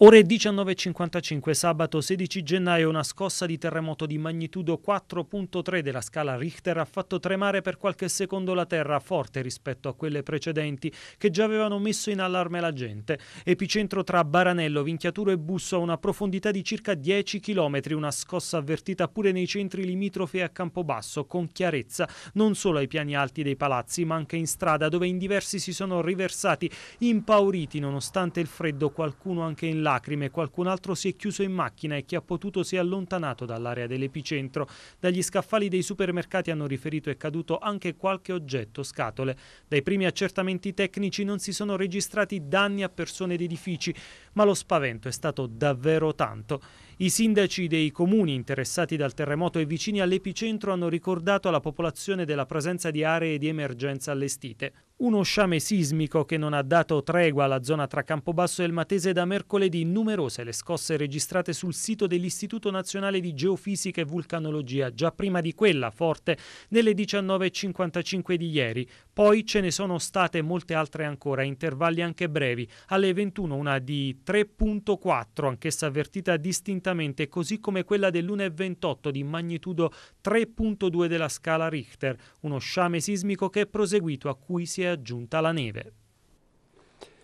Ore 19.55 sabato 16 gennaio una scossa di terremoto di magnitudo 4.3 della scala Richter ha fatto tremare per qualche secondo la terra forte rispetto a quelle precedenti che già avevano messo in allarme la gente. Epicentro tra Baranello, Vinchiaturo e Busso a una profondità di circa 10 km, una scossa avvertita pure nei centri limitrofi a Campobasso con chiarezza non solo ai piani alti dei palazzi ma anche in strada dove in diversi si sono riversati impauriti nonostante il freddo qualcuno anche in lacrime, qualcun altro si è chiuso in macchina e chi ha potuto si è allontanato dall'area dell'epicentro. Dagli scaffali dei supermercati hanno riferito è caduto anche qualche oggetto, scatole. Dai primi accertamenti tecnici non si sono registrati danni a persone ed edifici, ma lo spavento è stato davvero tanto. I sindaci dei comuni interessati dal terremoto e vicini all'epicentro hanno ricordato alla popolazione della presenza di aree di emergenza allestite. Uno sciame sismico che non ha dato tregua alla zona tra Campobasso e il Matese da mercoledì, numerose le scosse registrate sul sito dell'Istituto Nazionale di Geofisica e Vulcanologia, già prima di quella forte, nelle 19.55 di ieri. Poi ce ne sono state molte altre ancora, intervalli anche brevi, alle 21 una di 3.4, anch'essa avvertita distintamente, così come quella dell'1.28 di magnitudo 3.2 della scala Richter, uno sciame sismico che è proseguito a cui si è aggiunta la neve.